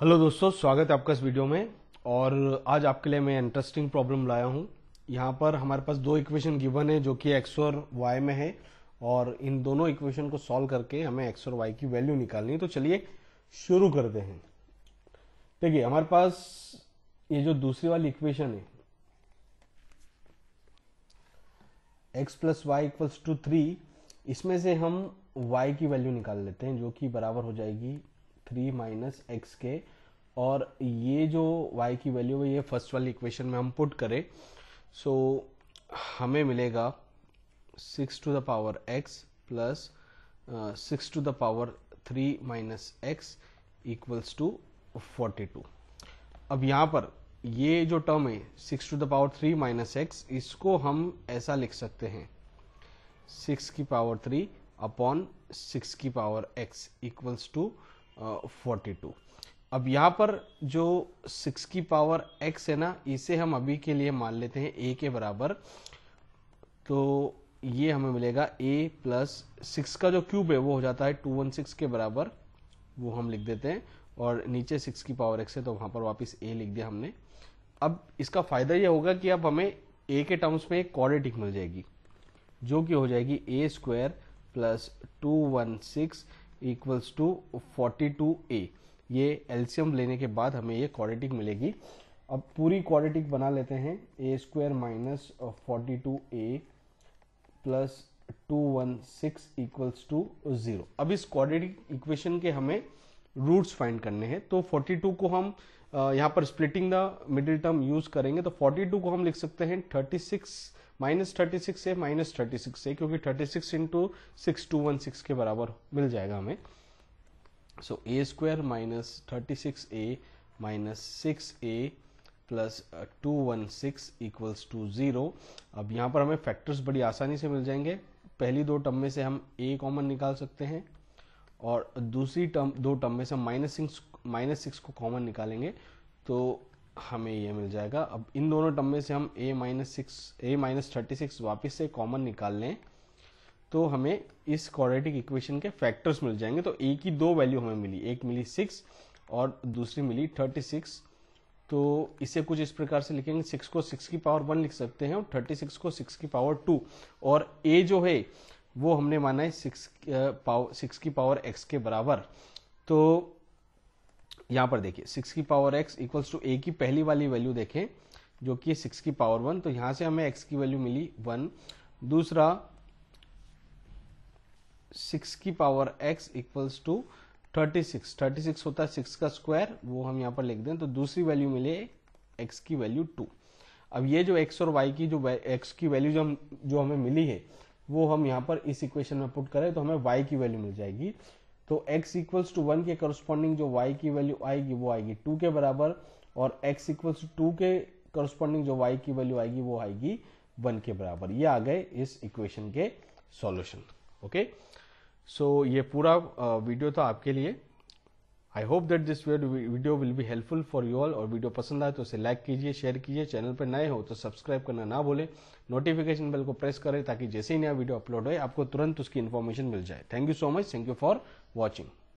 hello दोस्तों स्वागत है आपका इस वीडियो में और आज आपके लिए मैं इंटरेस्टिंग प्रॉब्लम लाया हूं यहां पर हमारे पास दो इक्वेशन गिवन है जो कि एक्स और वाई में है और इन दोनों इक्वेशन को सॉल्व करके हमें एक्स और वाई की वैल्यू निकालनी है तो चलिए शुरू करते हैं देखिए हमारे पास ये जो दूसरी वाली इक्वेशन है x plus y equals to three इसमें से हम वाई की वैल्यू निकाल लेते हैं जो कि बराबर हो जाएगी थ्री माइनस एक्स के और ये जो y की वैल्यू है ये फर्स्ट वाली इक्वेशन में हम पुट करें सो so, हमें मिलेगा six to the power x plus six to the power three minus x equals to forty two अब यहाँ पर ये जो टर्म है six to the power three minus x इसको हम ऐसा लिख सकते हैं सिक्स की पावर थ्री अपॉन सिक्स की power x equals to forty two अब यहाँ पर जो सिक्स की पावर एक्स है ना इसे हम अभी के लिए मान लेते हैं ए के बराबर तो ये हमें मिलेगा ए प्लस सिक्स का जो क्यूब है वो हो जाता है टू वन सिक्स के बराबर वो हम लिख देते हैं और नीचे सिक्स की पावर एक्स है तो वहाँ पर वापस ए लिख दिया हमने अब इसका फायदा ये होगा कि अब हमें ए के टर्म्स में एक क्वाड्रेटिक मिल जाएगी जो कि हो जाएगी a square plus two one six equals to forty two a ये एल्सियम लेने के बाद हमें ये क्वाड्रेटिक मिलेगी अब पूरी क्वाड्रेटिक बना लेते हैं a square minus forty two a plus two one six equals to zero अब इस क्वाड्रेटिक इक्वेशन के हमें रूट्स फाइंड करने हैं तो 42 को हम यहाँ पर splitting the middle term use करेंगे तो 42 को हम लिख सकते हैं 36 माइनस थर्टी सिक्स से माइनस थर्टी सिक्स से क्योंकि thirty six into six two one six के बराबर मिल जाएगा हमें so a square minus thirty six a minus six a plus two one six equals to zero अब यहाँ पर हमें फैक्टर्स बड़ी आसानी से मिल जाएंगे पहली दो टर्म में से हम ए कॉमन निकाल सकते हैं और दूसरी टर्म दो टर्म में से माइनस सिक्स माइनस सिक्स को कॉमन निकालेंगे तो हमें ये मिल जाएगा अब इन दोनों टर्म में से हम a minus six a minus thirty six वापिस से कॉमन निकाल लें तो हमें इस क्वाड्रेटिक इक्वेशन के फैक्टर्स मिल जाएंगे तो a की दो वैल्यू हमें मिली एक मिली सिक्स और दूसरी मिली थर्टी सिक्स तो इसे कुछ इस प्रकार से लिखेंगे सिक्स को सिक्स की पावर वन लिख सकते हैं और थर्टी सिक्स को सिक्स की पावर टू और ए जो है वो हमने माना है सिक्स पावर सिक्स की पावर एक्स के बराबर तो यहां पर देखिए सिक्स की power x equals to a की पहली वाली वैल्यू देखें जो कि सिक्स की पावर वन तो यहां से हमें एक्स की वैल्यू मिली वन दूसरा सिक्स की power x equals to thirty six thirty six होता है सिक्स का स्क्वायर वो हम यहाँ पर लिख दें तो दूसरी वैल्यू मिले एक्स की वैल्यू टू अब ये जो एक्स और वाई की जो एक्स की वैल्यू जो हम जो हमें मिली है वो हम यहाँ पर इस इक्वेशन में पुट करें तो हमें वाई की वैल्यू मिल जाएगी तो x इक्वल्स टू वन के करस्पॉन्डिंग जो y की वैल्यू आएगी वो आएगी टू के बराबर और x इक्वल्स टू टू के करस्पॉन्डिंग जो y की वैल्यू आएगी वो आएगी वन के बराबर ये आ गए इस इक्वेशन के सॉल्यूशन ओके सो ये पूरा वीडियो था आपके लिए I hope that this video will be helpful for you all और वीडियो पसंद आए तो उसे लाइक कीजिए शेयर कीजिए चैनल पर नए हो तो सब्सक्राइब करना ना भूलें नोटिफिकेशन बेल को प्रेस करें ताकि जैसे ही नया वीडियो अपलोड हो आपको तुरंत उसकी इन्फॉर्मेशन मिल जाए thank you so much thank you for watching